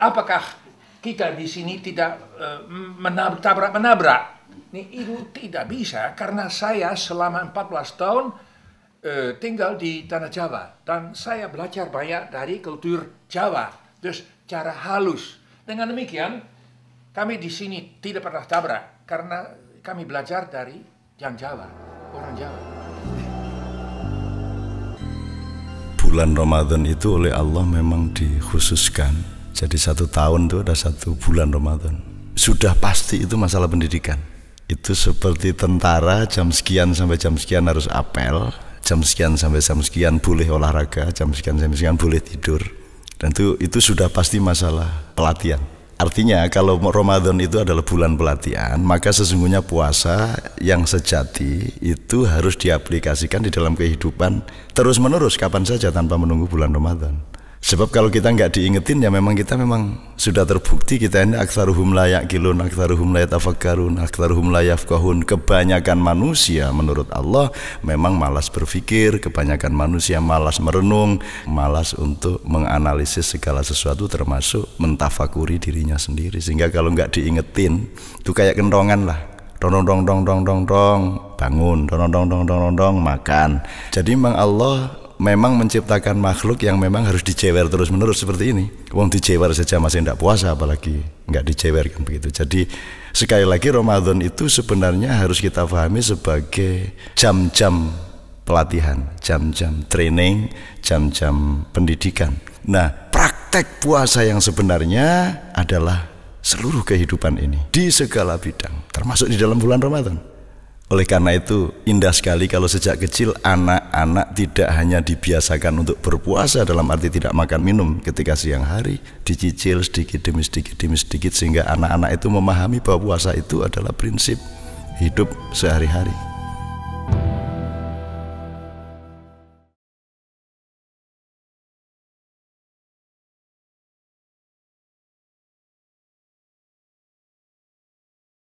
apakah kita di sini tidak eh, menabrak-menabrak? Ini itu tidak bisa karena saya selama 14 tahun uh, tinggal di tanah Jawa dan saya belajar banyak dari kultur Jawa. terus cara halus. Dengan demikian kami di sini tidak pernah tabrak karena kami belajar dari yang Jawa, orang Jawa. Bulan Ramadan itu oleh Allah memang dikhususkan jadi satu tahun itu ada satu bulan Ramadan. Sudah pasti itu masalah pendidikan. Itu seperti tentara jam sekian sampai jam sekian harus apel, jam sekian sampai jam sekian boleh olahraga, jam sekian sampai jam sekian boleh tidur. Dan itu, itu sudah pasti masalah pelatihan. Artinya kalau Ramadan itu adalah bulan pelatihan, maka sesungguhnya puasa yang sejati itu harus diaplikasikan di dalam kehidupan terus-menerus kapan saja tanpa menunggu bulan Ramadan. Sebab kalau kita nggak diingetin ya memang kita memang sudah terbukti kita ini aksaruhum layak kilun, aksaruhum layak afakarun aksaruhum layak kahun. Kebanyakan manusia menurut Allah memang malas berpikir, kebanyakan manusia malas merenung, malas untuk menganalisis segala sesuatu termasuk mentafakuri dirinya sendiri. Sehingga kalau nggak diingetin itu kayak kentongan lah dong dong dong dong dong dong bangun dong dong dong dong dong dong makan jadi memang Allah memang menciptakan makhluk yang memang harus dicewer terus menerus seperti ini. Wong dicewer saja masih tidak puasa apalagi nggak dicewer kan begitu. Jadi sekali lagi Ramadan itu sebenarnya harus kita pahami sebagai jam-jam pelatihan, jam-jam training, jam-jam pendidikan. Nah, praktek puasa yang sebenarnya adalah seluruh kehidupan ini di segala bidang, termasuk di dalam bulan Ramadan. Oleh karena itu, indah sekali kalau sejak kecil anak-anak tidak hanya dibiasakan untuk berpuasa dalam arti tidak makan minum ketika siang hari, dicicil sedikit demi sedikit demi sedikit sehingga anak-anak itu memahami bahwa puasa itu adalah prinsip hidup sehari-hari.